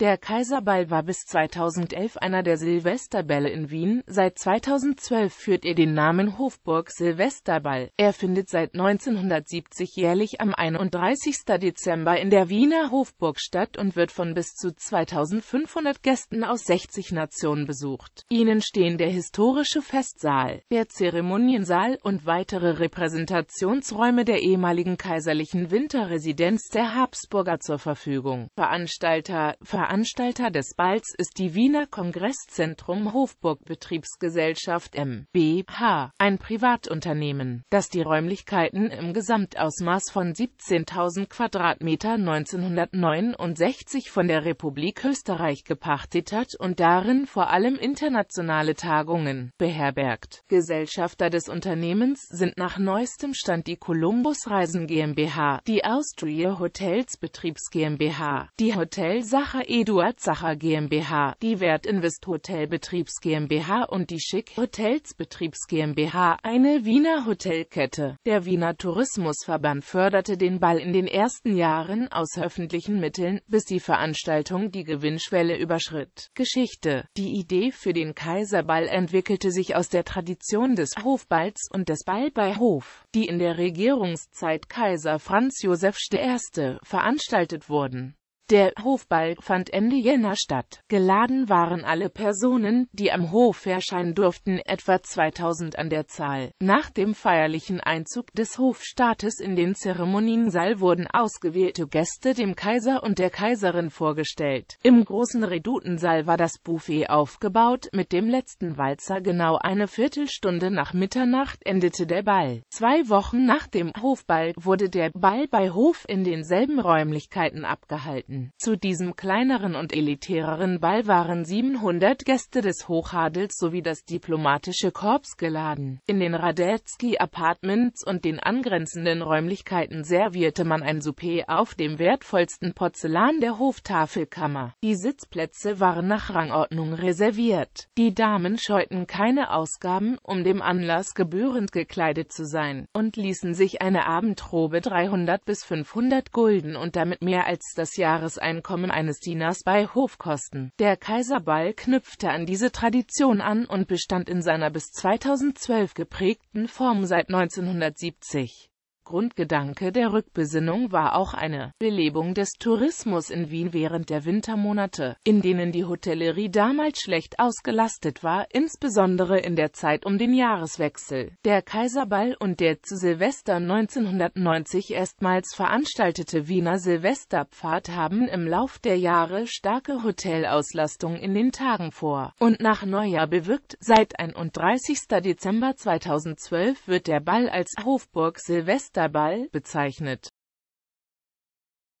Der Kaiserball war bis 2011 einer der Silvesterbälle in Wien, seit 2012 führt er den Namen Hofburg Silvesterball. Er findet seit 1970 jährlich am 31. Dezember in der Wiener Hofburg statt und wird von bis zu 2500 Gästen aus 60 Nationen besucht. Ihnen stehen der historische Festsaal, der Zeremoniensaal und weitere Repräsentationsräume der ehemaligen kaiserlichen Winterresidenz der Habsburger zur Verfügung. Veranstalter, Veranstalter Veranstalter des Balls ist die Wiener Kongresszentrum Hofburg Betriebsgesellschaft mbH, ein Privatunternehmen, das die Räumlichkeiten im Gesamtausmaß von 17.000 Quadratmeter 1969 von der Republik Österreich gepachtet hat und darin vor allem internationale Tagungen beherbergt. Gesellschafter des Unternehmens sind nach neuestem Stand die Columbus Reisen GmbH, die Austria Hotels Betriebs GmbH, die Hotel Sacher e Eduard Sacher GmbH, die Wertinvest Invest Hotel Betriebs GmbH und die Schick Hotels Betriebs GmbH, eine Wiener Hotelkette. Der Wiener Tourismusverband förderte den Ball in den ersten Jahren aus öffentlichen Mitteln, bis die Veranstaltung die Gewinnschwelle überschritt. Geschichte Die Idee für den Kaiserball entwickelte sich aus der Tradition des Hofballs und des Ball bei Hof, die in der Regierungszeit Kaiser Franz Josef I. veranstaltet wurden. Der Hofball fand Ende Jänner statt. Geladen waren alle Personen, die am Hof erscheinen durften, etwa 2000 an der Zahl. Nach dem feierlichen Einzug des Hofstaates in den Zeremoniensaal wurden ausgewählte Gäste dem Kaiser und der Kaiserin vorgestellt. Im großen Redutensaal war das Buffet aufgebaut, mit dem letzten Walzer genau eine Viertelstunde nach Mitternacht endete der Ball. Zwei Wochen nach dem Hofball wurde der Ball bei Hof in denselben Räumlichkeiten abgehalten. Zu diesem kleineren und elitäreren Ball waren 700 Gäste des Hochadels sowie das diplomatische Korps geladen. In den Radetzky Apartments und den angrenzenden Räumlichkeiten servierte man ein Souper auf dem wertvollsten Porzellan der Hoftafelkammer. Die Sitzplätze waren nach Rangordnung reserviert. Die Damen scheuten keine Ausgaben, um dem Anlass gebührend gekleidet zu sein, und ließen sich eine Abendrobe 300 bis 500 Gulden und damit mehr als das Jahres Jahreseinkommen eines Dieners bei Hofkosten. Der Kaiserball knüpfte an diese Tradition an und bestand in seiner bis 2012 geprägten Form seit 1970 Grundgedanke der Rückbesinnung war auch eine Belebung des Tourismus in Wien während der Wintermonate, in denen die Hotellerie damals schlecht ausgelastet war, insbesondere in der Zeit um den Jahreswechsel. Der Kaiserball und der zu Silvester 1990 erstmals veranstaltete Wiener Silvesterpfad haben im Lauf der Jahre starke Hotelauslastung in den Tagen vor und nach Neujahr bewirkt. Seit 31. Dezember 2012 wird der Ball als Hofburg Silvester Meisterball bezeichnet